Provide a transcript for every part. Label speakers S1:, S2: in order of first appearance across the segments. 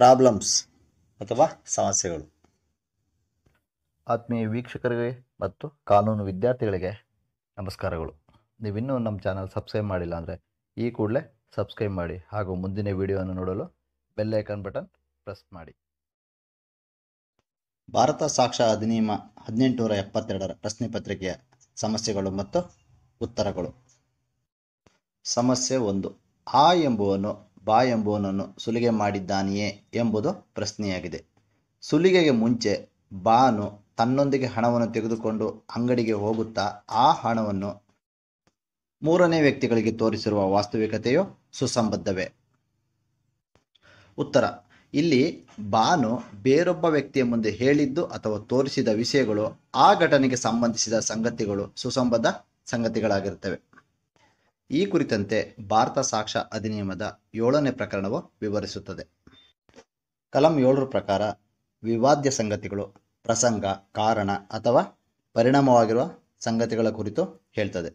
S1: problems ಅಥವಾ ಸಮಸ್ಯೆಗಳು ಆತ್ಮೀಯ ವೀಕ್ಷಕರಿಗೆ ಮತ್ತು ಕಾನೂನು ವಿದ್ಯಾರ್ಥಿಗಳಿಗೆ ನಮಸ್ಕಾರಗಳು ನೀವಿನ್ನೂ ನಮ್ಮ ಚಾನಲ್ ಸಬ್ಸ್ಕ್ರೈಬ್ ಮಾಡಿಲ್ಲ ಅಂದರೆ ಈ ಕೂಡಲೇ ಸಬ್ಸ್ಕ್ರೈಬ್ ಮಾಡಿ ಹಾಗೂ ಮುಂದಿನ ವಿಡಿಯೋವನ್ನು ನೋಡಲು ಬೆಲ್ಲೈಕನ್ ಬಟನ್ ಪ್ರೆಸ್ ಮಾಡಿ ಭಾರತ ಸಾಕ್ಷ್ಯ ಅಧಿನಿಯಮ ಹದಿನೆಂಟುನೂರ ಎಪ್ಪತ್ತೆರಡರ ಪ್ರಶ್ನೆ ಪತ್ರಿಕೆಯ ಸಮಸ್ಯೆಗಳು ಮತ್ತು ಉತ್ತರಗಳು ಸಮಸ್ಯೆ ಒಂದು ಆ ಎಂಬುವನ್ನು ಬಾ ಎಂಬುವನನ್ನು ಸುಲಿಗೆ ಮಾಡಿದ್ದಾನೆಯೇ ಎಂಬುದು ಪ್ರಶ್ನೆಯಾಗಿದೆ ಸುಲಿಗೆಗೆ ಮುಂಚೆ ಬಾನು ತನ್ನೊಂದಿಗೆ ಹಣವನ್ನು ತೆಗೆದುಕೊಂಡು ಅಂಗಡಿಗೆ ಹೋಗುತ್ತಾ ಆ ಹಣವನ್ನು ಮೂರನೇ ವ್ಯಕ್ತಿಗಳಿಗೆ ತೋರಿಸಿರುವ ವಾಸ್ತವಿಕತೆಯು ಸುಸಂಬದ್ಧವೇ ಉತ್ತರ ಇಲ್ಲಿ ಬಾನು ಬೇರೊಬ್ಬ ವ್ಯಕ್ತಿಯ ಮುಂದೆ ಹೇಳಿದ್ದು ಅಥವಾ ತೋರಿಸಿದ ವಿಷಯಗಳು ಆ ಘಟನೆಗೆ ಸಂಬಂಧಿಸಿದ ಸಂಗತಿಗಳು ಸುಸಂಬದ್ಧ ಸಂಗತಿಗಳಾಗಿರುತ್ತವೆ ಈ ಕುರಿತಂತೆ ಭಾರತ ಸಾಕ್ಷ್ಯ ಅಧಿನಿಯಮದ ಏಳನೇ ಪ್ರಕರಣವು ವಿವರಿಸುತ್ತದೆ ಕಲಂ ಏಳರ ಪ್ರಕಾರ ವಿವಾದ್ಯ ಸಂಗತಿಗಳು ಪ್ರಸಂಗ ಕಾರಣ ಅಥವಾ ಪರಿಣಾಮವಾಗಿರುವ ಸಂಗತಿಗಳ ಕುರಿತು ಹೇಳ್ತದೆ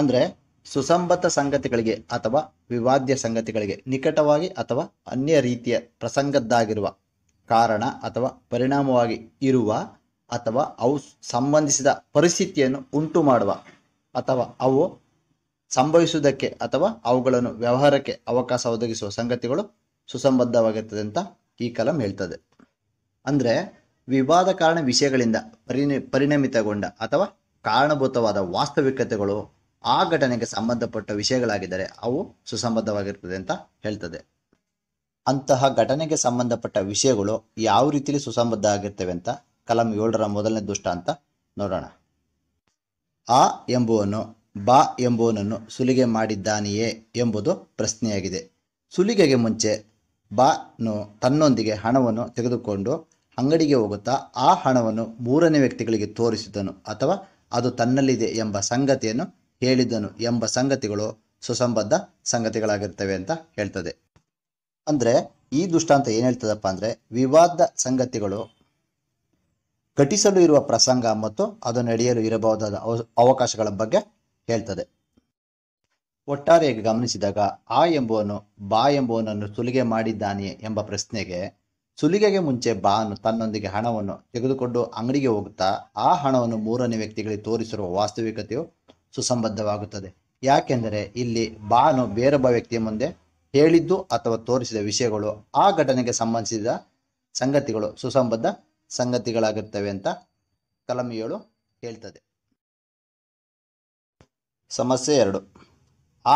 S1: ಅಂದರೆ ಸುಸಂಬದ್ಧ ಸಂಗತಿಗಳಿಗೆ ಅಥವಾ ವಿವಾದ್ಯ ಸಂಗತಿಗಳಿಗೆ ನಿಕಟವಾಗಿ ಅಥವಾ ಅನ್ಯ ರೀತಿಯ ಪ್ರಸಂಗದ್ದಾಗಿರುವ ಕಾರಣ ಅಥವಾ ಪರಿಣಾಮವಾಗಿ ಇರುವ ಅಥವಾ ಅವು ಸಂಬಂಧಿಸಿದ ಪರಿಸ್ಥಿತಿಯನ್ನು ಉಂಟು ಮಾಡುವ ಅಥವಾ ಅವು ಸಂಭವಿಸುವುದಕ್ಕೆ ಅಥವಾ ಅವುಗಳನ್ನು ವ್ಯವಹಾರಕ್ಕೆ ಅವಕಾಶ ಒದಗಿಸುವ ಸಂಗತಿಗಳು ಸುಸಂಬದ್ಧವಾಗಿರ್ತದೆ ಅಂತ ಈ ಕಲಂ ಹೇಳ್ತದೆ ಅಂದ್ರೆ ವಿವಾದ ಕಾರಣ ವಿಷಯಗಳಿಂದ ಪರಿಣಿ ಪರಿಣಮಿತಗೊಂಡ ಅಥವಾ ಕಾರಣಭೂತವಾದ ವಾಸ್ತವಿಕತೆಗಳು ಆ ಘಟನೆಗೆ ಸಂಬಂಧಪಟ್ಟ ವಿಷಯಗಳಾಗಿದ್ದರೆ ಅವು ಸುಸಂಬದ್ಧವಾಗಿರ್ತದೆ ಅಂತ ಹೇಳ್ತದೆ ಅಂತಹ ಘಟನೆಗೆ ಸಂಬಂಧಪಟ್ಟ ವಿಷಯಗಳು ಯಾವ ರೀತಿಯಲ್ಲಿ ಸುಸಂಬದ್ಧ ಆಗಿರ್ತವೆ ಅಂತ ಕಲಂ ಏಳರ ಮೊದಲನೇ ದುಷ್ಟ ಅಂತ ನೋಡೋಣ ಆ ಎಂಬುವನ್ನು ಬಾ ಎಂಬುವನನ್ನು ಸುಲಿಗೆ ಮಾಡಿದ್ದಾನೆಯೇ ಎಂಬುದು ಪ್ರಶ್ನೆಯಾಗಿದೆ ಸುಲಿಗೆಗೆ ಮುಂಚೆ ಬಾನು ತನ್ನೊಂದಿಗೆ ಹಣವನ್ನು ತೆಗೆದುಕೊಂಡು ಅಂಗಡಿಗೆ ಹೋಗುತ್ತಾ ಆ ಹಣವನ್ನು ಮೂರನೇ ವ್ಯಕ್ತಿಗಳಿಗೆ ತೋರಿಸಿದನು ಅಥವಾ ಅದು ತನ್ನಲ್ಲಿದೆ ಎಂಬ ಸಂಗತಿಯನ್ನು ಹೇಳಿದನು ಎಂಬ ಸಂಗತಿಗಳು ಸುಸಂಬದ್ಧ ಸಂಗತಿಗಳಾಗಿರ್ತವೆ ಅಂತ ಹೇಳ್ತದೆ ಅಂದರೆ ಈ ದುಷ್ಟಾಂತ ಏನು ಹೇಳ್ತದಪ್ಪ ಅಂದರೆ ವಿವಾದ ಸಂಗತಿಗಳು ಘಟಿಸಲು ಇರುವ ಪ್ರಸಂಗ ಮತ್ತು ಅದು ನಡೆಯಲು ಇರಬಹುದಾದ ಅವಕಾಶಗಳ ಬಗ್ಗೆ ಹೇಳ್ತದೆ ಒಟ್ಟಾರೆಯಾಗಿ ಗಮನಿಸಿದಾಗ ಆ ಎಂಬುವನು ಬಾ ಎಂಬುವನನ್ನು ಸುಲಿಗೆ ಮಾಡಿದ್ದಾನೆ ಎಂಬ ಪ್ರಶ್ನೆಗೆ ಸುಲಿಗೆಗೆ ಮುಂಚೆ ಬಾನು ತನ್ನೊಂದಿಗೆ ಹಣವನ್ನು ತೆಗೆದುಕೊಂಡು ಅಂಗಡಿಗೆ ಹೋಗುತ್ತಾ ಆ ಹಣವನ್ನು ಮೂರನೇ ವ್ಯಕ್ತಿಗಳಿಗೆ ತೋರಿಸಿರುವ ವಾಸ್ತವಿಕತೆಯು ಸುಸಂಬದ್ಧವಾಗುತ್ತದೆ ಯಾಕೆಂದರೆ ಇಲ್ಲಿ ಬಾನು ಬೇರೊಬ್ಬ ವ್ಯಕ್ತಿಯ ಮುಂದೆ ಹೇಳಿದ್ದು ಅಥವಾ ತೋರಿಸಿದ ವಿಷಯಗಳು ಆ ಘಟನೆಗೆ ಸಂಬಂಧಿಸಿದ ಸಂಗತಿಗಳು ಸುಸಂಬದ್ಧ ಸಂಗತಿಗಳಾಗಿರ್ತವೆ ಅಂತ ಕಲಂ ಹೇಳ್ತದೆ ಸಮಸ್ಯೆ ಎರಡು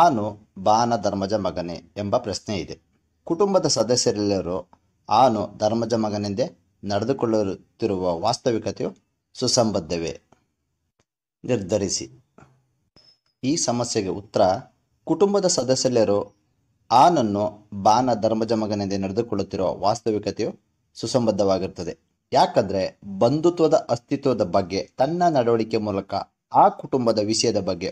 S1: ಆನು ಬಾನ ಧರ್ಮಜ ಮಗನೇ ಎಂಬ ಪ್ರಶ್ನೆ ಇದೆ ಕುಟುಂಬದ ಸದಸ್ಯರೆಲ್ಲರೂ ಆನು ಧರ್ಮಜ ಮಗನೆಂದೇ ನಡೆದುಕೊಳ್ಳುತ್ತಿರುವ ವಾಸ್ತವಿಕತೆಯು ಸುಸಂಬದ್ಧವೇ ನಿರ್ಧರಿಸಿ ಈ ಸಮಸ್ಯೆಗೆ ಉತ್ತರ ಕುಟುಂಬದ ಸದಸ್ಯರೆಲ್ಲರೂ ಆನನ್ನು ಬಾನ ಧರ್ಮಜ ಮಗನೆಂದೇ ನಡೆದುಕೊಳ್ಳುತ್ತಿರುವ ವಾಸ್ತವಿಕತೆಯು ಸುಸಂಬದ್ಧವಾಗಿರುತ್ತದೆ ಯಾಕಂದರೆ ಬಂಧುತ್ವದ ಅಸ್ತಿತ್ವದ ಬಗ್ಗೆ ತನ್ನ ನಡವಳಿಕೆ ಮೂಲಕ ಆ ಕುಟುಂಬದ ವಿಷಯದ ಬಗ್ಗೆ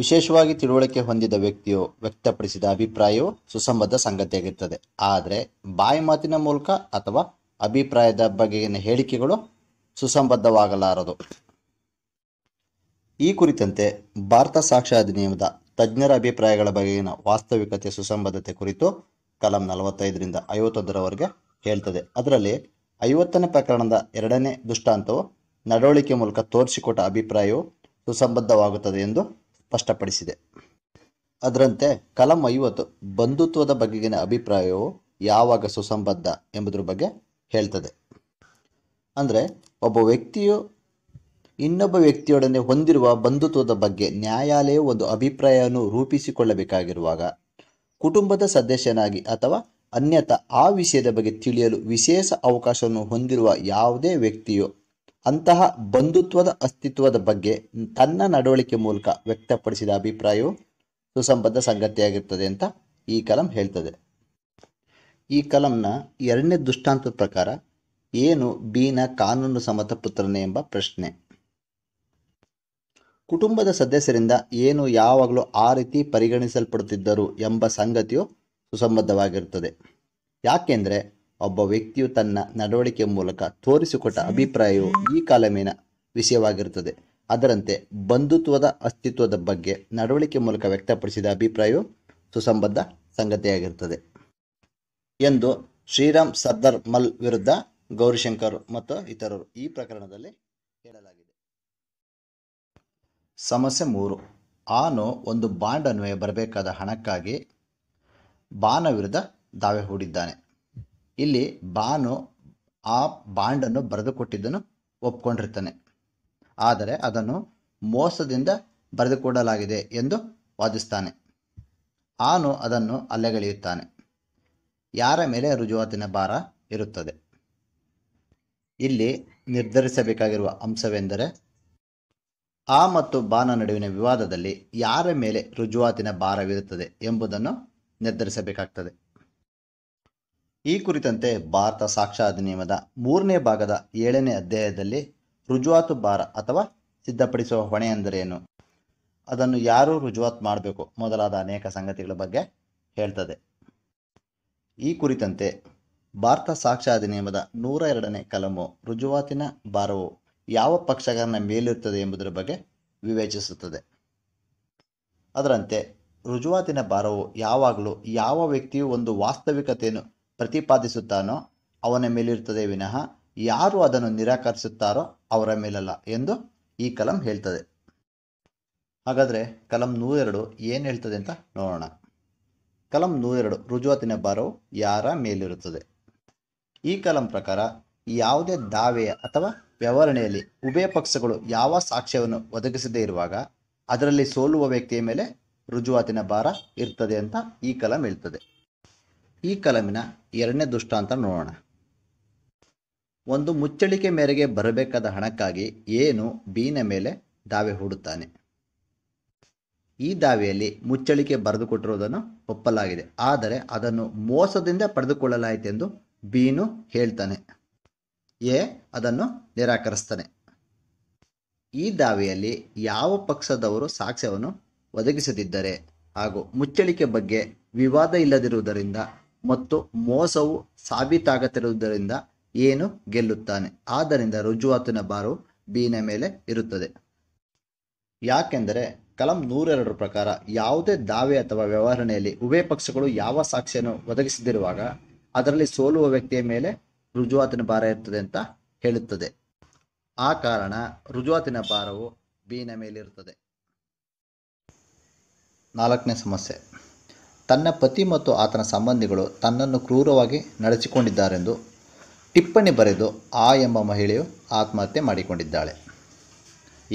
S1: ವಿಶೇಷವಾಗಿ ತಿಳುವಳಿಕೆ ಹೊಂದಿದ ವ್ಯಕ್ತಿಯು ವ್ಯಕ್ತಪಡಿಸಿದ ಅಭಿಪ್ರಾಯವು ಸುಸಂಬದ್ಧ ಸಂಗತಿಯಾಗಿರ್ತದೆ ಆದರೆ ಬಾಯಿ ಮಾತಿನ ಮೂಲಕ ಅಥವಾ ಅಭಿಪ್ರಾಯದ ಬಗೆಗಿನ ಹೇಳಿಕೆಗಳು ಸುಸಂಬದ್ಧವಾಗಲಾರದು ಈ ಕುರಿತಂತೆ ಭಾರತ ಸಾಕ್ಷ್ಯ ಅಧಿನಿಯಮದ ತಜ್ಞರ ಅಭಿಪ್ರಾಯಗಳ ಬಗೆಗಿನ ವಾಸ್ತವಿಕತೆ ಸುಸಂಬದ್ಧತೆ ಕುರಿತು ಕಲಂ ನಲವತ್ತೈದರಿಂದ ಐವತ್ತೊಂದರವರೆಗೆ ಹೇಳ್ತದೆ ಅದರಲ್ಲಿ ಐವತ್ತನೇ ಪ್ರಕರಣದ ಎರಡನೇ ದೃಷ್ಟಾಂತವು ನಡವಳಿಕೆ ಮೂಲಕ ತೋರಿಸಿಕೊಟ್ಟ ಅಭಿಪ್ರಾಯವು ಸುಸಂಬದ್ಧವಾಗುತ್ತದೆ ಎಂದು ಸ್ಪಷ್ಟಪಡಿಸಿದೆ ಅದರಂತೆ ಕಲಂ ಐವತ್ತು ಬಂಧುತ್ವದ ಬಗೆಗಿನ ಅಭಿಪ್ರಾಯವು ಯಾವಾಗ ಸುಸಂಬದ್ಧ ಎಂಬುದರ ಬಗ್ಗೆ ಹೇಳ್ತದೆ ಅಂದರೆ ಒಬ್ಬ ವ್ಯಕ್ತಿಯು ಇನ್ನೊಬ್ಬ ವ್ಯಕ್ತಿಯೊಡನೆ ಹೊಂದಿರುವ ಬಂಧುತ್ವದ ಬಗ್ಗೆ ನ್ಯಾಯಾಲಯ ಒಂದು ಅಭಿಪ್ರಾಯವನ್ನು ರೂಪಿಸಿಕೊಳ್ಳಬೇಕಾಗಿರುವಾಗ ಕುಟುಂಬದ ಸದಸ್ಯನಾಗಿ ಅಥವಾ ಅನ್ಯತಾ ಆ ವಿಷಯದ ಬಗ್ಗೆ ತಿಳಿಯಲು ವಿಶೇಷ ಅವಕಾಶವನ್ನು ಹೊಂದಿರುವ ಯಾವುದೇ ವ್ಯಕ್ತಿಯು ಅಂತಹ ಬಂಧುತ್ವದ ಅಸ್ತಿತ್ವದ ಬಗ್ಗೆ ತನ್ನ ನಡವಳಿಕೆ ಮೂಲಕ ವ್ಯಕ್ತಪಡಿಸಿದ ಅಭಿಪ್ರಾಯವು ಸುಸಂಬದ್ಧ ಸಂಗತಿಯಾಗಿರ್ತದೆ ಅಂತ ಈ ಕಲಂ ಹೇಳ್ತದೆ ಈ ಕಲಂನ ಎರಡನೇ ದೃಷ್ಟಾಂತದ ಪ್ರಕಾರ ಏನು ಬೀನ ಕಾನೂನು ಸಮ್ಮತ ಪುತ್ರನೇ ಎಂಬ ಪ್ರಶ್ನೆ ಕುಟುಂಬದ ಸದಸ್ಯರಿಂದ ಏನು ಯಾವಾಗಲೂ ಆ ರೀತಿ ಪರಿಗಣಿಸಲ್ಪಡುತ್ತಿದ್ದರು ಎಂಬ ಸಂಗತಿಯು ಸುಸಂಬದ್ಧವಾಗಿರುತ್ತದೆ ಯಾಕೆಂದರೆ ಒಬ್ಬ ವ್ಯಕ್ತಿಯು ತನ್ನ ನಡವಳಿಕೆ ಮೂಲಕ ತೋರಿಸಿಕೊಟ್ಟ ಅಭಿಪ್ರಾಯವು ಈ ಕಾಲಮಿನ ವಿಷಯವಾಗಿರುತ್ತದೆ ಅದರಂತೆ ಬಂಧುತ್ವದ ಅಸ್ತಿತ್ವದ ಬಗ್ಗೆ ನಡವಳಿಕೆ ಮೂಲಕ ವ್ಯಕ್ತಪಡಿಸಿದ ಅಭಿಪ್ರಾಯವು ಸುಸಂಬದ್ಧ ಸಂಗತಿಯಾಗಿರುತ್ತದೆ ಎಂದು ಶ್ರೀರಾಮ್ ಸರ್ದಾರ್ ಮಲ್ ವಿರುದ್ಧ ಗೌರಿಶಂಕರ್ ಮತ್ತು ಇತರರು ಈ ಪ್ರಕರಣದಲ್ಲಿ ಹೇಳಲಾಗಿದೆ ಸಮಸ್ಯೆ ಮೂರು ಆನು ಒಂದು ಬಾಂಡ್ ಅನ್ವಯ ಬರಬೇಕಾದ ಹಣಕ್ಕಾಗಿ ಬಾನ ವಿರುದ್ಧ ದಾವೆ ಹೂಡಿದ್ದಾನೆ ಇಲ್ಲಿ ಬಾನು ಆ ಬಾಂಡನ್ನು ಬರೆದುಕೊಟ್ಟಿದ್ದನ್ನು ಒಪ್ಕೊಂಡಿರ್ತಾನೆ ಆದರೆ ಅದನ್ನು ಮೋಸದಿಂದ ಬರೆದುಕೊಡಲಾಗಿದೆ ಎಂದು ವಾದಿಸ್ತಾನೆ ಆನು ಅದನ್ನು ಅಲ್ಲೆಗಳೆಯುತ್ತಾನೆ ಯಾರ ಮೇಲೆ ರುಜುವಾತಿನ ಭಾರ ಇರುತ್ತದೆ ಇಲ್ಲಿ ನಿರ್ಧರಿಸಬೇಕಾಗಿರುವ ಅಂಶವೆಂದರೆ ಆ ಮತ್ತು ಬಾನ ನಡುವಿನ ವಿವಾದದಲ್ಲಿ ಯಾರ ಮೇಲೆ ರುಜುವಾತಿನ ಭಾರವಿರುತ್ತದೆ ಎಂಬುದನ್ನು ನಿರ್ಧರಿಸಬೇಕಾಗ್ತದೆ ಈ ಕುರಿತಂತೆ ಭಾರತ ಸಾಕ್ಷ್ಯಾಧಿನಿಯಮದ ಮೂರನೇ ಭಾಗದ ಏಳನೇ ಅಧ್ಯಾಯದಲ್ಲಿ ರುಜುವಾತು ಭಾರ ಅಥವಾ ಸಿದ್ಧಪಡಿಸುವ ಹೊಣೆ ಎಂದರೇನು ಅದನ್ನು ಯಾರು ರುಜುವಾತು ಮಾಡಬೇಕು ಮೊದಲಾದ ಅನೇಕ ಸಂಗತಿಗಳ ಬಗ್ಗೆ ಹೇಳ್ತದೆ ಈ ಕುರಿತಂತೆ ಭಾರತ ಸಾಕ್ಷ್ಯಾಧಿನಿಯಮದ ಅಧಿನಿಯಮದ ನೂರ ಎರಡನೇ ಕಲಮು ರುಜುವಾತಿನ ಭಾರವು ಯಾವ ಪಕ್ಷಗಾರನ ಮೇಲಿರುತ್ತದೆ ಎಂಬುದರ ಬಗ್ಗೆ ವಿವೇಚಿಸುತ್ತದೆ ಅದರಂತೆ ರುಜುವಾತಿನ ಭಾರವು ಯಾವಾಗಲೂ ಯಾವ ವ್ಯಕ್ತಿಯು ಒಂದು ವಾಸ್ತವಿಕತೆಯನ್ನು ಪ್ರತಿಪಾದಿಸುತ್ತಾನೋ ಅವನ ಮೇಲಿರುತ್ತದೆ ವಿನಃ ಯಾರು ಅದನ್ನು ನಿರಾಕರಿಸುತ್ತಾರೋ ಅವರ ಮೇಲಲ್ಲ ಎಂದು ಈ ಕಲಂ ಹೇಳ್ತದೆ ಹಾಗಾದ್ರೆ ಕಲಂ ನೂರೆರಡು ಏನು ಹೇಳ್ತದೆ ಅಂತ ನೋಡೋಣ ಕಲಂ ನೂರೆರಡು ರುಜುವಾತಿನ ಭಾರವು ಯಾರ ಮೇಲಿರುತ್ತದೆ ಈ ಕಲಂ ಪ್ರಕಾರ ಯಾವುದೇ ದಾವೆಯ ಅಥವಾ ವ್ಯವಹರಣೆಯಲ್ಲಿ ಉಭಯ ಪಕ್ಷಗಳು ಯಾವ ಸಾಕ್ಷ್ಯವನ್ನು ಒದಗಿಸದೇ ಇರುವಾಗ ಅದರಲ್ಲಿ ಸೋಲುವ ವ್ಯಕ್ತಿಯ ಮೇಲೆ ರುಜುವಾತಿನ ಭಾರ ಇರ್ತದೆ ಅಂತ ಈ ಕಲಂ ಹೇಳ್ತದೆ ಈ ಕಲಮಿನ ಎರಡನೇ ದೃಷ್ಟಾಂತ ನೋಡೋಣ ಒಂದು ಮುಚ್ಚಳಿಕೆ ಮೇರೆಗೆ ಬರಬೇಕಾದ ಹಣಕ್ಕಾಗಿ ಏನು ಬೀನ ಮೇಲೆ ದಾವೆ ಹೂಡುತ್ತಾನೆ ಈ ದಾವೆಯಲ್ಲಿ ಮುಚ್ಚಳಿಕೆ ಬರೆದುಕೊಟ್ಟಿರುವುದನ್ನು ಒಪ್ಪಲಾಗಿದೆ ಆದರೆ ಅದನ್ನು ಮೋಸದಿಂದ ಪಡೆದುಕೊಳ್ಳಲಾಯಿತೆಂದು ಬೀನು ಹೇಳ್ತಾನೆ ಎ ಅದನ್ನು ನಿರಾಕರಿಸ್ತಾನೆ ಈ ದಾವೆಯಲ್ಲಿ ಯಾವ ಪಕ್ಷದವರು ಸಾಕ್ಷ್ಯವನ್ನು ಒದಗಿಸದಿದ್ದರೆ ಹಾಗೂ ಮುಚ್ಚಳಿಕೆ ಬಗ್ಗೆ ವಿವಾದ ಇಲ್ಲದಿರುವುದರಿಂದ ಮತ್ತು ಮೋಸವು ಸಾಬೀತಾಗುತ್ತಿರುವುದರಿಂದ ಏನು ಗೆಲ್ಲುತ್ತಾನೆ ಆದ್ದರಿಂದ ರುಜುವಾತಿನ ಬಾರು ಬೀನ ಮೇಲೆ ಇರುತ್ತದೆ ಯಾಕೆಂದರೆ ಕಲಂ ನೂರೆರಡರ ಪ್ರಕಾರ ಯಾವುದೇ ದಾವೆ ಅಥವಾ ವ್ಯವಹರಣೆಯಲ್ಲಿ ಉಭಯ ಪಕ್ಷಗಳು ಯಾವ ಸಾಕ್ಷಿಯನ್ನು ಒದಗಿಸದಿರುವಾಗ ಅದರಲ್ಲಿ ಸೋಲುವ ವ್ಯಕ್ತಿಯ ಮೇಲೆ ರುಜುವಾತಿನ ಭಾರ ಇರ್ತದೆ ಅಂತ ಹೇಳುತ್ತದೆ ಆ ಕಾರಣ ರುಜುವಾತಿನ ಭಾರವು ಬೀನ ಮೇಲಿರುತ್ತದೆ ನಾಲ್ಕನೇ ಸಮಸ್ಯೆ ತನ್ನ ಪತಿ ಮತ್ತು ಆತನ ಸಂಬಂಧಿಗಳು ತನ್ನನ್ನು ಕ್ರೂರವಾಗಿ ನಡೆಸಿಕೊಂಡಿದ್ದಾರೆಂದು ಟಿಪ್ಪಣಿ ಬರೆದು ಆ ಎಂಬ ಮಹಿಳೆಯು ಆತ್ಮಹತ್ಯೆ ಮಾಡಿಕೊಂಡಿದ್ದಾಳೆ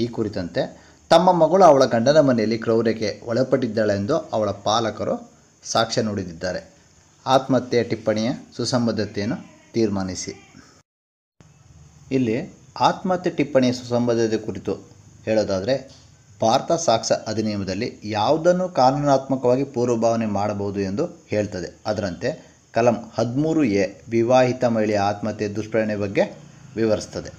S1: ಈ ಕುರಿತಂತೆ ತಮ್ಮ ಮಗಳು ಅವಳ ಗಂಡನ ಮನೆಯಲ್ಲಿ ಕ್ರೌರ್ಯಕ್ಕೆ ಒಳಪಟ್ಟಿದ್ದಾಳೆಂದು ಅವಳ ಪಾಲಕರು ಸಾಕ್ಷ್ಯ ನುಡಿದಿದ್ದಾರೆ ಆತ್ಮಹತ್ಯೆಯ ಟಿಪ್ಪಣಿಯ ಸುಸಂಬದ್ಧತೆಯನ್ನು ತೀರ್ಮಾನಿಸಿ ಇಲ್ಲಿ ಆತ್ಮಹತ್ಯೆ ಟಿಪ್ಪಣಿಯ ಸುಸಂಬದ್ಧತೆ ಕುರಿತು ಹೇಳೋದಾದರೆ ಭಾರತ ಸಾಕ್ಸ ಅಧಿನಿಯಮದಲ್ಲಿ ಯಾವುದನ್ನು ಕಾನೂನಾತ್ಮಕವಾಗಿ ಪೂರ್ವಭಾವನೆ ಮಾಡಬಹುದು ಎಂದು ಹೇಳ್ತದೆ ಅದರಂತೆ ಕಲಂ ಹದಿಮೂರು ಎ ವಿವಾಹಿತ ಮಹಿಳೆಯ ಆತ್ಮಹತ್ಯೆ ದುಷ್ಪ್ರೇರಣೆ ಬಗ್ಗೆ ವಿವರಿಸ್ತದೆ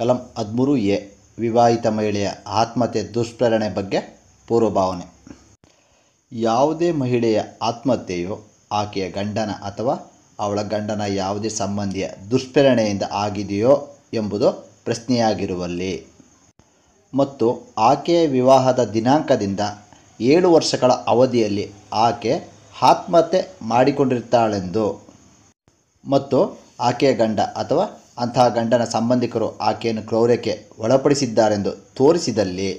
S1: ಕಲಂ ಹದಿಮೂರು ಎ ವಿವಾಹಿತ ಮಹಿಳೆಯ ಆತ್ಮಹತ್ಯೆ ದುಷ್ಪ್ರೇರಣೆ ಬಗ್ಗೆ ಪೂರ್ವಭಾವನೆ ಯಾವುದೇ ಮಹಿಳೆಯ ಆತ್ಮಹತ್ಯೆಯು ಆಕೆಯ ಗಂಡನ ಅಥವಾ ಅವಳ ಗಂಡನ ಯಾವುದೇ ಸಂಬಂಧಿಯ ದುಷ್ಪ್ರೇರಣೆಯಿಂದ ಆಗಿದೆಯೋ ಎಂಬುದು ಪ್ರಶ್ನೆಯಾಗಿರುವಲ್ಲಿ ಮತ್ತು ಆಕೆಯ ವಿವಾಹದ ದಿನಾಂಕದಿಂದ ಏಳು ವರ್ಷಗಳ ಅವಧಿಯಲ್ಲಿ ಆಕೆ ಆತ್ಮಹತ್ಯೆ ಮಾಡಿಕೊಂಡಿರ್ತಾಳೆಂದು ಮತ್ತು ಆಕೆಯ ಗಂಡ ಅಥವಾ ಅಂತಹ ಗಂಡನ ಸಂಬಂಧಿಕರು ಆಕೆಯನ್ನು ಕ್ರೌರ್ಯಕ್ಕೆ ಒಳಪಡಿಸಿದ್ದಾರೆಂದು ತೋರಿಸಿದಲ್ಲಿ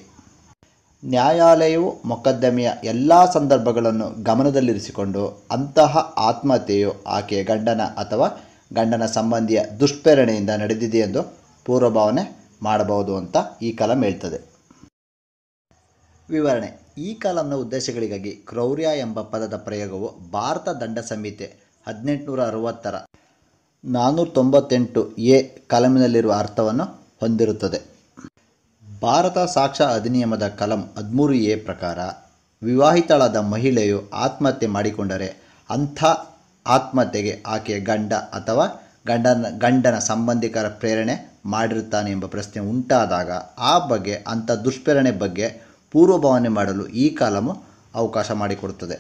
S1: ನ್ಯಾಯಾಲಯವು ಮೊಕದ್ದಮೆಯ ಎಲ್ಲ ಸಂದರ್ಭಗಳನ್ನು ಗಮನದಲ್ಲಿರಿಸಿಕೊಂಡು ಅಂತಹ ಆತ್ಮಹತ್ಯೆಯು ಆಕೆಯ ಗಂಡನ ಅಥವಾ ಗಂಡನ ಸಂಬಂಧಿಯ ದುಷ್ಪ್ರೇರಣೆಯಿಂದ ನಡೆದಿದೆ ಎಂದು ಪೂರ್ವಭಾವನೆ ಮಾಡಬಹುದು ಅಂತ ಈ ಕಾಲಂ ಹೇಳ್ತದೆ ವಿವರಣೆ ಈ ಕಾಲಂನ ಉದ್ದೇಶಗಳಿಗಾಗಿ ಕ್ರೌರ್ಯ ಎಂಬ ಪದದ ಪ್ರಯೋಗವು ಭಾರತ ದಂಡ ಸಂಹಿತೆ ಹದಿನೆಂಟುನೂರ ಅರವತ್ತರ ನಾನ್ನೂರ ತೊಂಬತ್ತೆಂಟು ಎ ಕಲಮಿನಲ್ಲಿರುವ ಅರ್ಥವನ್ನು ಹೊಂದಿರುತ್ತದೆ ಭಾರತ ಸಾಕ್ಷ್ಯ ಅಧಿನಿಯಮದ ಕಲಂ ಹದಿಮೂರು ಎ ಪ್ರಕಾರ ವಿವಾಹಿತಳಾದ ಮಹಿಳೆಯು ಆತ್ಮಹತ್ಯೆ ಮಾಡಿಕೊಂಡರೆ ಅಂಥ ಆತ್ಮಹತ್ಯೆಗೆ ಆಕೆಯ ಗಂಡ ಅಥವಾ ಗಂಡನ ಗಂಡನ ಸಂಬಂಧಿಕರ ಪ್ರೇರಣೆ ಮಾಡಿರುತ್ತಾನೆ ಎಂಬ ಪ್ರಶ್ನೆ ಉಂಟಾದಾಗ ಆ ಬಗ್ಗೆ ಅಂಥ ದುಷ್ಪ್ರೇರಣೆ ಬಗ್ಗೆ ಪೂರ್ವಭಾವನೆ ಮಾಡಲು ಈ ಕಾಲಮು ಅವಕಾಶ ಮಾಡಿಕೊಡುತ್ತದೆ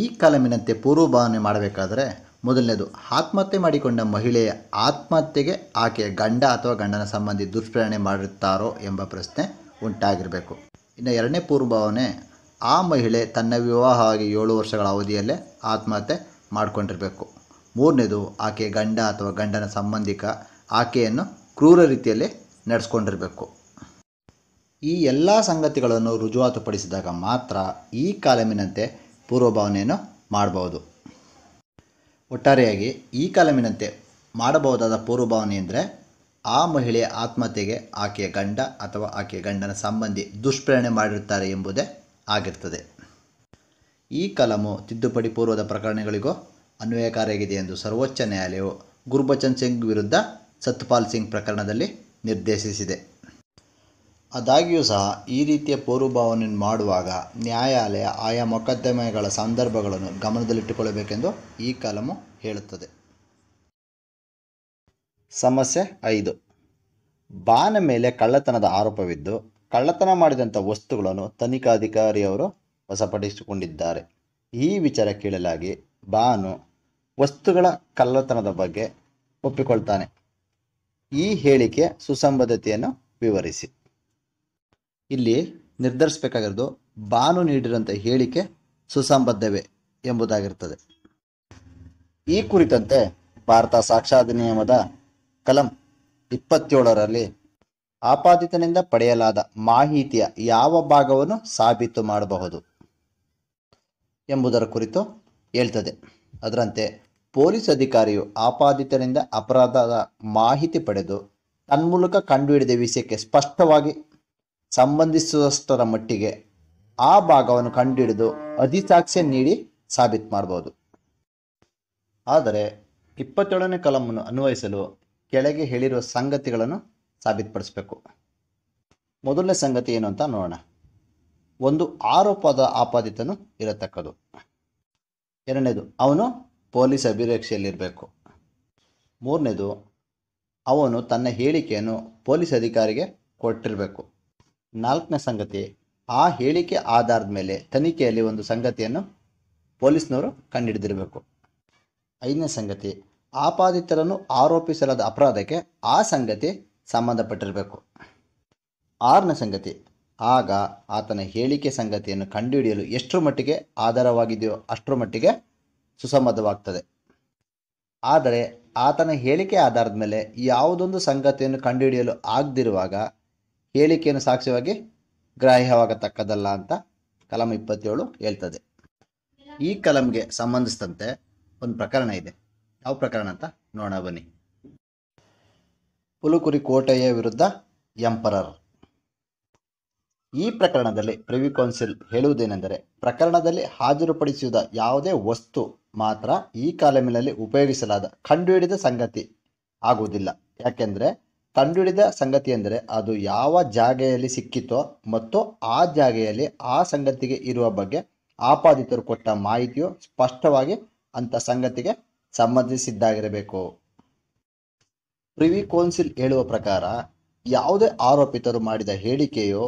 S1: ಈ ಕಾಲಮಿನಂತೆ ಪೂರ್ವಭಾವನೆ ಮಾಡಬೇಕಾದರೆ ಮೊದಲನೇದು ಆತ್ಮಹತ್ಯೆ ಮಾಡಿಕೊಂಡ ಮಹಿಳೆಯ ಆತ್ಮಹತ್ಯೆಗೆ ಆಕೆಯ ಗಂಡ ಅಥವಾ ಗಂಡನ ಸಂಬಂಧಿ ದುಷ್ಪ್ರೇರಣೆ ಮಾಡಿರ್ತಾರೋ ಎಂಬ ಪ್ರಶ್ನೆ ಉಂಟಾಗಿರಬೇಕು ಇನ್ನು ಎರಡನೇ ಪೂರ್ವಭಾವನೆ ಆ ಮಹಿಳೆ ತನ್ನ ವಿವಾಹವಾಗಿ ಏಳು ವರ್ಷಗಳ ಅವಧಿಯಲ್ಲೇ ಆತ್ಮಹತ್ಯೆ ಮಾಡಿಕೊಂಡಿರಬೇಕು ಮೂರನೇದು ಆಕೆ ಗಂಡ ಅಥವಾ ಗಂಡನ ಸಂಬಂಧಿಕ ಆಕೆಯನ್ನು ಕ್ರೂರ ರೀತಿಯಲ್ಲಿ ನಡೆಸ್ಕೊಂಡಿರಬೇಕು ಈ ಎಲ್ಲ ಸಂಗತಿಗಳನ್ನು ರುಜುವಾತುಪಡಿಸಿದಾಗ ಮಾತ್ರ ಈ ಕಾಲಮಿನಂತೆ ಪೂರ್ವಭಾವನೆಯನ್ನು ಮಾಡಬಹುದು ಒಟ್ಟಾರೆಯಾಗಿ ಈ ಕಾಲಮಿನಂತೆ ಮಾಡಬಹುದಾದ ಪೂರ್ವಭಾವನೆ ಎಂದರೆ ಆ ಮಹಿಳೆಯ ಆತ್ಮಹತ್ಯೆಗೆ ಆಕೆಯ ಗಂಡ ಅಥವಾ ಆಕೆಯ ಗಂಡನ ಸಂಬಂಧಿ ದುಷ್ಪ್ರೇರಣೆ ಮಾಡಿರುತ್ತಾರೆ ಎಂಬುದೇ ಆಗಿರ್ತದೆ ಈ ಕಲಮು ತಿದ್ದುಪಡಿ ಪೂರ್ವದ ಪ್ರಕರಣಗಳಿಗೂ ಅನ್ವಯಕಾರಿಯಾಗಿದೆ ಎಂದು ಸರ್ವೋಚ್ಚ ನ್ಯಾಯಾಲಯವು ಗುರ್ಬಚನ್ ಸಿಂಗ್ ವಿರುದ್ಧ ಸತ್ಪಾಲ್ ಸಿಂಗ್ ಪ್ರಕರಣದಲ್ಲಿ ನಿರ್ದೇಶಿಸಿದೆ ಆದಾಗ್ಯೂ ಸಹ ಈ ರೀತಿಯ ಪೂರ್ವಭಾವನೆಯನ್ನು ಮಾಡುವಾಗ ನ್ಯಾಯಾಲಯ ಆಯಾ ಮೊಕದ್ದಮೆಗಳ ಸಂದರ್ಭಗಳನ್ನು ಗಮನದಲ್ಲಿಟ್ಟುಕೊಳ್ಳಬೇಕೆಂದು ಈ ಕಾಲಮು ಹೇಳುತ್ತದೆ ಸಮಸ್ಯೆ ಐದು ಬಾನ ಮೇಲೆ ಕಳ್ಳತನದ ಆರೋಪವಿದ್ದು ಕಳ್ಳತನ ಮಾಡಿದಂಥ ವಸ್ತುಗಳನ್ನು ತನಿಖಾಧಿಕಾರಿಯವರು ವಶಪಡಿಸಿಕೊಂಡಿದ್ದಾರೆ ಈ ವಿಚಾರ ಕೇಳಲಾಗಿ ಬಾನು ವಸ್ತುಗಳ ಕಳ್ಳತನದ ಬಗ್ಗೆ ಒಪ್ಪಿಕೊಳ್ತಾನೆ ಈ ಹೇಳಿಕೆ ಸುಸಂಬದ್ಧತೆಯನ್ನು ವಿವರಿಸಿ ಇಲ್ಲಿ ನಿರ್ಧರಿಸಬೇಕಾಗಿರೋದು ಬಾನು ನೀಡಿರುವಂಥ ಹೇಳಿಕೆ ಸುಸಂಬದ್ಧವೇ ಎಂಬುದಾಗಿರ್ತದೆ ಈ ಕುರಿತಂತೆ ಭಾರತ ಸಾಕ್ಷಾಧಿನಿಯಮದ ಕಲಂ ಇಪ್ಪತ್ತೇಳರಲ್ಲಿ ಆಪಾದಿತನಿಂದ ಪಡೆಯಲಾದ ಮಾಹಿತಿಯ ಯಾವ ಭಾಗವನ್ನು ಸಾಬೀತು ಮಾಡಬಹುದು ಎಂಬುದರ ಕುರಿತು ಹೇಳ್ತದೆ ಅದರಂತೆ ಪೊಲೀಸ್ ಅಧಿಕಾರಿಯು ಆಪಾದಿತರಿಂದ ಅಪರಾಧದ ಮಾಹಿತಿ ಪಡೆದು ತನ್ಮೂಲಕ ಕಂಡುಹಿಡಿದ ವಿಷಯಕ್ಕೆ ಸ್ಪಷ್ಟವಾಗಿ ಸಂಬಂಧಿಸುವಷ್ಟರ ಮಟ್ಟಿಗೆ ಆ ಭಾಗವನ್ನು ಕಂಡುಹಿಡಿದು ಅಧಿಸಾಕ್ಷ್ಯ ನೀಡಿ ಸಾಬೀತ್ ಮಾಡಬಹುದು ಆದರೆ ಇಪ್ಪತ್ತೇಳನೇ ಕಲಮನ್ನು ಅನ್ವಯಿಸಲು ಕೆಳಗೆ ಹೇಳಿರುವ ಸಂಗತಿಗಳನ್ನು ಸಾಬೀತುಪಡಿಸಬೇಕು ಮೊದಲನೇ ಸಂಗತಿ ಏನು ಅಂತ ನೋಡೋಣ ಒಂದು ಆರೋಪದ ಆಪಾದಿತನು ಇರತಕ್ಕದು ಎರಡನೇದು ಅವನು ಪೊಲೀಸ್ ಅಭಿರಕ್ಷೆಯಲ್ಲಿರಬೇಕು ಮೂರನೇದು ಅವನು ತನ್ನ ಹೇಳಿಕೆಯನ್ನು ಪೊಲೀಸ್ ಅಧಿಕಾರಿಗೆ ಕೊಟ್ಟಿರಬೇಕು ನಾಲ್ಕನೇ ಸಂಗತಿ ಆ ಹೇಳಿಕೆ ಆಧಾರದ ಮೇಲೆ ತನಿಖೆಯಲ್ಲಿ ಒಂದು ಸಂಗತಿಯನ್ನು ಪೊಲೀಸ್ನವರು ಕಂಡುಹಿಡಿದಿರಬೇಕು ಐದನೇ ಸಂಗತಿ ಆಪಾದಿತರನ್ನು ಆರೋಪಿಸಲಾದ ಅಪರಾಧಕ್ಕೆ ಆ ಸಂಗತಿ ಸಂಬಂಧಪಟ್ಟಿರಬೇಕು ಆರನೇ ಸಂಗತಿ ಆಗ ಆತನ ಹೇಳಿಕೆ ಸಂಗತಿಯನ್ನು ಕಂಡುಹಿಡಿಯಲು ಎಷ್ಟರ ಮಟ್ಟಿಗೆ ಆಧಾರವಾಗಿದೆಯೋ ಅಷ್ಟರ ಮಟ್ಟಿಗೆ ಸುಸಮ್ಮತವಾಗ್ತದೆ ಆದರೆ ಆತನ ಹೇಳಿಕೆ ಆಧಾರದ ಮೇಲೆ ಯಾವುದೊಂದು ಸಂಗತಿಯನ್ನು ಕಂಡುಹಿಡಿಯಲು ಆಗದಿರುವಾಗ ಹೇಳಿಕೆಯನ್ನು ಸಾಕ್ಷ್ಯವಾಗಿ ಗ್ರಾಹ್ಯವಾಗತಕ್ಕದಲ್ಲ ಅಂತ ಕಲಂ ಇಪ್ಪತ್ತೇಳು ಹೇಳ್ತದೆ ಈ ಕಲಂಗೆ ಸಂಬಂಧಿಸಿದಂತೆ ಒಂದು ಪ್ರಕರಣ ಇದೆ ಯಾವ ಪ್ರಕರಣ ಅಂತ ನೋಡೋಣ ಬನ್ನಿ ಪುಲುಕುರಿ ಕೋಟೆಯ ವಿರುದ್ಧ ಎಂಪರರ್ ಈ ಪ್ರಕರಣದಲ್ಲಿ ಪ್ರಿವಿ ಕೌನ್ಸಿಲ್ ಹೇಳುವುದೇನೆಂದರೆ ಪ್ರಕರಣದಲ್ಲಿ ಹಾಜರುಪಡಿಸಿದ ಯಾವುದೇ ವಸ್ತು ಮಾತ್ರ ಈ ಕಾಲಮಿನಲ್ಲಿ ಉಪಯೋಗಿಸಲಾದ ಕಂಡುಹಿಡಿದ ಸಂಗತಿ ಆಗುವುದಿಲ್ಲ ಯಾಕೆಂದರೆ ಕಂಡುಹಿಡಿದ ಸಂಗತಿ ಎಂದರೆ ಅದು ಯಾವ ಜಾಗೆಯಲ್ಲಿ ಸಿಕ್ಕಿತೋ ಮತ್ತು ಆ ಜಾಗೆಯಲ್ಲಿ ಆ ಸಂಗತಿಗೆ ಇರುವ ಬಗ್ಗೆ ಆಪಾದಿತರು ಕೊಟ್ಟ ಮಾಹಿತಿಯು ಸ್ಪಷ್ಟವಾಗಿ ಅಂಥ ಸಂಗತಿಗೆ ಸಂಬಂಧಿಸಿದ್ದಾಗಿರಬೇಕು ಪ್ರಿವಿ ಕೌನ್ಸಿಲ್ ಹೇಳುವ ಪ್ರಕಾರ ಯಾವುದೇ ಆರೋಪಿತರು ಮಾಡಿದ ಹೇಳಿಕೆಯು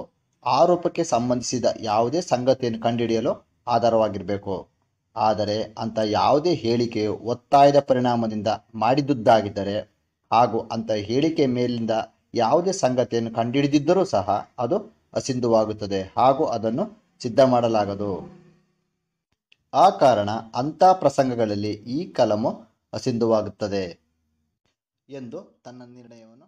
S1: ಆರೋಪಕ್ಕೆ ಸಂಬಂಧಿಸಿದ ಯಾವುದೇ ಸಂಗತಿಯನ್ನು ಕಂಡುಹಿಡಿಯಲು ಆಧಾರವಾಗಿರಬೇಕು ಆದರೆ ಅಂಥ ಯಾವುದೇ ಹೇಳಿಕೆ ಒತ್ತಾಯದ ಪರಿಣಾಮದಿಂದ ಮಾಡಿದ್ದುದಾಗಿದ್ದರೆ ಹಾಗೂ ಅಂಥ ಹೇಳಿಕೆ ಮೇಲಿಂದ ಯಾವುದೇ ಸಂಗತಿಯನ್ನು ಕಂಡುಹಿಡಿದಿದ್ದರೂ ಸಹ ಅದು ಅಸಿಂಧುವಾಗುತ್ತದೆ ಹಾಗೂ ಅದನ್ನು ಸಿದ್ಧ ಮಾಡಲಾಗದು ಆ ಕಾರಣ ಅಂಥ ಪ್ರಸಂಗಗಳಲ್ಲಿ ಈ ಕಲಮು ಅಸಿಂಧುವಾಗುತ್ತದೆ ಎಂದು ತನ್ನ ನಿರ್ಣಯವನ್ನು